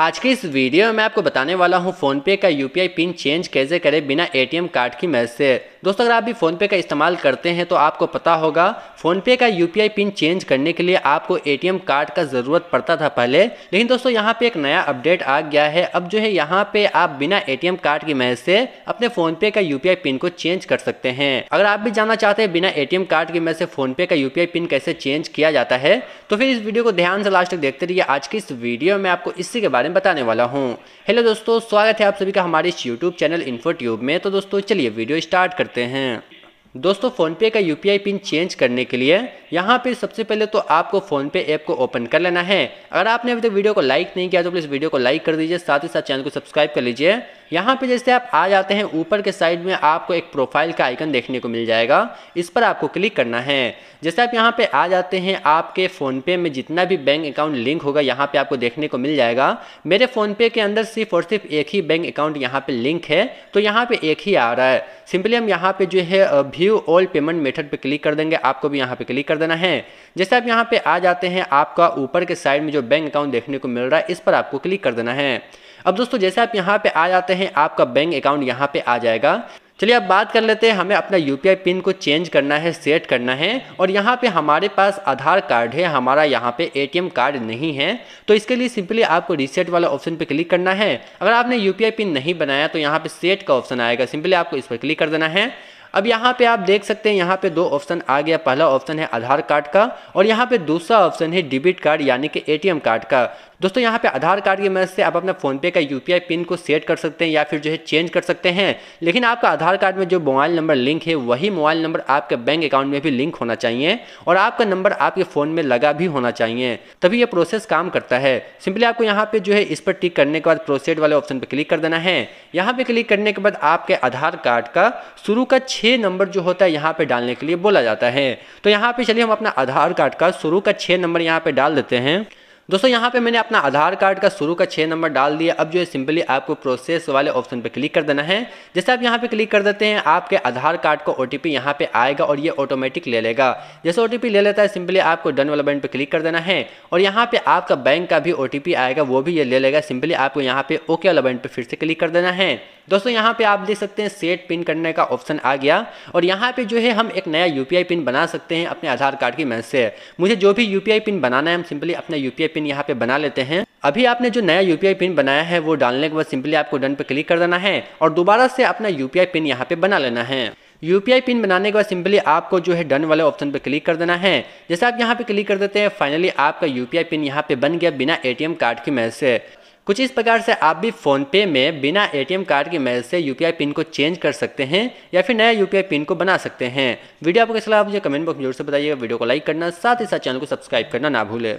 आज की इस वीडियो में मैं आपको बताने वाला हूँ फ़ोनपे का यूपीआई पिन चेंज कैसे करें बिना एटीएम कार्ड की मदद से दोस्तों अगर आप भी फ़ोनपे का इस्तेमाल करते हैं तो आपको पता होगा फ़ोनपे का यू पिन चेंज करने के लिए आपको ए कार्ड का ज़रूरत पड़ता था पहले लेकिन दोस्तों यहाँ पे एक नया अपडेट आ गया है अब जो है यहाँ पे आप बिना ए कार्ड की मदद से अपने फ़ोनपे का यू पिन को चेंज कर सकते हैं अगर आप भी जानना चाहते हैं बिना ए कार्ड की मदद से फ़ोनपे का यू पिन कैसे चेंज किया जाता है तो फिर इस वीडियो को ध्यान से लास्ट तक देखते रहिए आज की इस वीडियो में आपको इसी के बारे में बताने वाला हूँ हेलो दोस्तों स्वागत है आप सभी का हमारे इस यूट्यूब चैनल इन्फो ट्यूब में तो दोस्तों चलिए वीडियो स्टार्ट करते हैं दोस्तों फ़ोनपे का यू पिन चेंज करने के लिए यहाँ पे सबसे पहले तो आपको फ़ोनपे ऐप को ओपन कर लेना है अगर आपने अभी तक तो वीडियो को लाइक नहीं किया तो प्लीज़ वीडियो को लाइक कर दीजिए साथ ही साथ चैनल को सब्सक्राइब कर लीजिए यहाँ पे जैसे आप आ जाते हैं ऊपर के साइड में आपको एक प्रोफाइल का आइकन देखने को मिल जाएगा इस पर आपको क्लिक करना है जैसे आप यहाँ पे आ जाते हैं आपके फ़ोनपे में जितना भी बैंक अकाउंट लिंक होगा यहाँ पे आपको देखने को मिल जाएगा मेरे फ़ोनपे के अंदर सिर्फ और सिर्फ एक ही बैंक अकाउंट यहाँ पे लिंक है तो यहाँ पे एक ही आ रहा है सिंपली हम यहाँ पे जो है व्यू ऑल पेमेंट मेथड पे क्लिक कर देंगे आपको भी यहाँ पे क्लिक कर देना है जैसे आप यहाँ पे आ जाते हैं आपका ऊपर के साइड में जो बैंक अकाउंट देखने को मिल रहा है इस पर आपको क्लिक कर देना है अब दोस्तों जैसे आप यहाँ पे आ जाते हैं आपका बैंक अकाउंट यहाँ पे आ जाएगा चलिए अब बात कर लेते हैं हमें अपना यू पिन को चेंज करना है सेट करना है और यहाँ पे हमारे पास आधार कार्ड है हमारा यहाँ पे एटीएम कार्ड नहीं है तो इसके लिए सिंपली आपको रीसेट वाला ऑप्शन पे क्लिक करना है अगर आपने यू पिन नहीं बनाया तो यहाँ पे सेट का ऑप्शन आएगा सिंपली आपको इस पर क्लिक कर देना है अब यहाँ पे आप देख सकते हैं यहाँ पे दो ऑप्शन आ गया पहला ऑप्शन है आधार कार्ड का और यहाँ पे दूसरा ऑप्शन है डेबिट कार्ड यानी कि एटीएम कार्ड का दोस्तों यहाँ पे आधार कार्ड की मदद से आप अपना फ़ोनपे का यूपीआई पिन को सेट कर सकते हैं या फिर जो है चेंज कर सकते हैं लेकिन आपका आधार कार्ड में जो मोबाइल नंबर लिंक है वही मोबाइल नंबर आपके बैंक अकाउंट में भी लिंक होना चाहिए और आपका नंबर आपके फ़ोन में लगा भी होना चाहिए तभी यह प्रोसेस काम करता है सिंपली आपको यहाँ पे जो है इस पर टिक करने के बाद प्रोसेड वाले ऑप्शन पर क्लिक कर देना है यहाँ पे क्लिक करने के बाद आपके आधार कार्ड का शुरू का छः छः नंबर जो होता है यहाँ पे डालने के लिए बोला जाता है तो यहाँ पे चलिए हम अपना आधार कार्ड का शुरू का छः नंबर यहाँ पे डाल देते हैं दोस्तों यहाँ पे मैंने अपना आधार कार्ड का शुरू का छः नंबर डाल दिया अब जो है सिंपली आपको प्रोसेस वाले ऑप्शन पे क्लिक कर देना है जैसे आप यहाँ पे क्लिक कर देते हैं आपके आधार कार्ड को ओ टी पी यहाँ पे आएगा और ये ऑटोमेटिक ले लेगा जैसे ओ टी पी ले लेता है सिंपली आपको डन वाला बटन पर क्लिक कर देना है और यहाँ पर आपका बैंक का भी ओ टी पी आएगा वो भी ये ले लेगा सिंपली आपको यहाँ पे ओके वाला बटन पर फिर से क्लिक कर देना है दोस्तों यहाँ पे आप देख सकते हैं सेट पिन करने का ऑप्शन आ गया और यहाँ पे जो है हम एक नया यूपीआई पिन बना सकते हैं अपने आधार कार्ड की मदद से मुझे जो भी यूपीआई पिन बनाना है हम सिंपली अपना यूपीआई पिन यहाँ पे बना लेते हैं अभी आपने जो नया यू पिन बनाया है वो डालने के बाद सिंपली आपको डन पे क्लिक कर देना है और दोबारा से अपना यू पिन यहाँ पे बना लेना है यूपीआई पिन बनाने के बाद सिंपली आपको जो है डन वाले ऑप्शन पे क्लिक कर देना है जैसे आप यहाँ पे क्लिक कर देते हैं फाइनली आपका यूपीआई पिन यहाँ पे बन गया बिना ए कार्ड की मदद से कुछ इस प्रकार से आप भी फोन पे में बिना ए कार्ड की मदद से यू पिन को चेंज कर सकते हैं या फिर नया यू पिन को बना सकते हैं वीडियो आपको कैसे आप मुझे कमेंट बॉक्स में जरूर से बताइएगा वीडियो को लाइक करना साथ ही साथ चैनल को सब्सक्राइब करना ना भूले